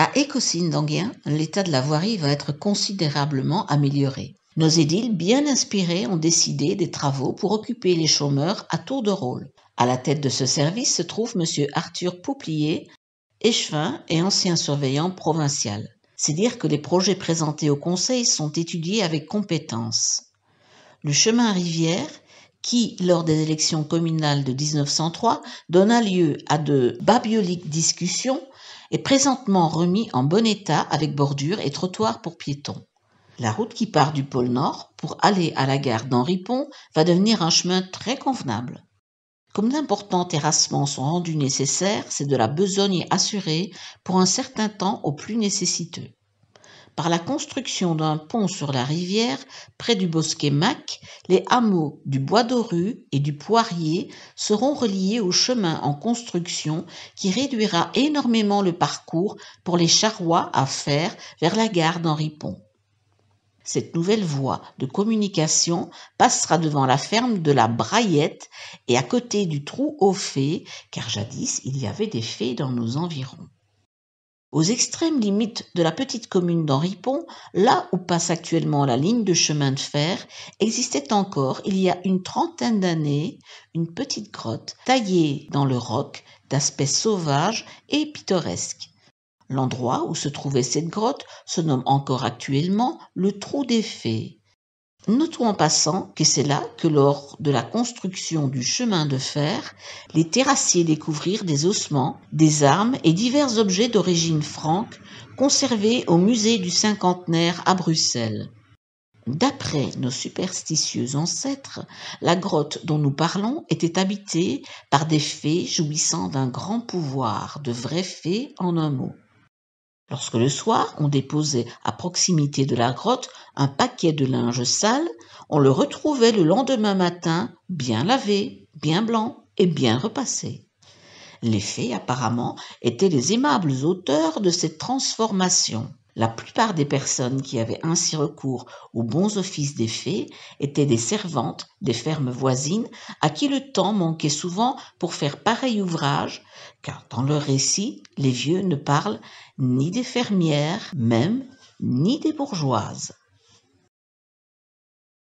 À Écosine-Danguien, l'état de la voirie va être considérablement amélioré. Nos édiles, bien inspirés, ont décidé des travaux pour occuper les chômeurs à tour de rôle. À la tête de ce service se trouve M. Arthur Pouplier, échevin et ancien surveillant provincial. C'est dire que les projets présentés au Conseil sont étudiés avec compétence. Le chemin rivière, qui, lors des élections communales de 1903, donna lieu à de babioliques discussions, est présentement remis en bon état avec bordure et trottoir pour piétons. La route qui part du pôle Nord pour aller à la gare d'Henri-Pont va devenir un chemin très convenable. Comme d'importants terrassements sont rendus nécessaires, c'est de la besogne assurée pour un certain temps aux plus nécessiteux par la construction d'un pont sur la rivière près du bosquet Mac, les hameaux du Bois d'Oru et du Poirier seront reliés au chemin en construction qui réduira énormément le parcours pour les Charrois à faire vers la gare d'Henri Pont. Cette nouvelle voie de communication passera devant la ferme de la Braillette et à côté du trou aux fées, car jadis il y avait des fées dans nos environs aux extrêmes limites de la petite commune d'Henri-Pont, là où passe actuellement la ligne de chemin de fer, existait encore, il y a une trentaine d'années, une petite grotte taillée dans le roc, d'aspect sauvage et pittoresque. L'endroit où se trouvait cette grotte se nomme encore actuellement le Trou des Fées. Notons en passant que c'est là que lors de la construction du chemin de fer, les terrassiers découvrirent des ossements, des armes et divers objets d'origine franque conservés au musée du cinquantenaire à Bruxelles. D'après nos superstitieux ancêtres, la grotte dont nous parlons était habitée par des fées jouissant d'un grand pouvoir, de vraies fées en un mot. Lorsque le soir on déposait à proximité de la grotte un paquet de linge sale, on le retrouvait le lendemain matin bien lavé, bien blanc et bien repassé. Les fées apparemment étaient les aimables auteurs de cette transformation. La plupart des personnes qui avaient ainsi recours aux bons offices des fées étaient des servantes des fermes voisines à qui le temps manquait souvent pour faire pareil ouvrage, car dans leur récit, les vieux ne parlent ni des fermières même, ni des bourgeoises.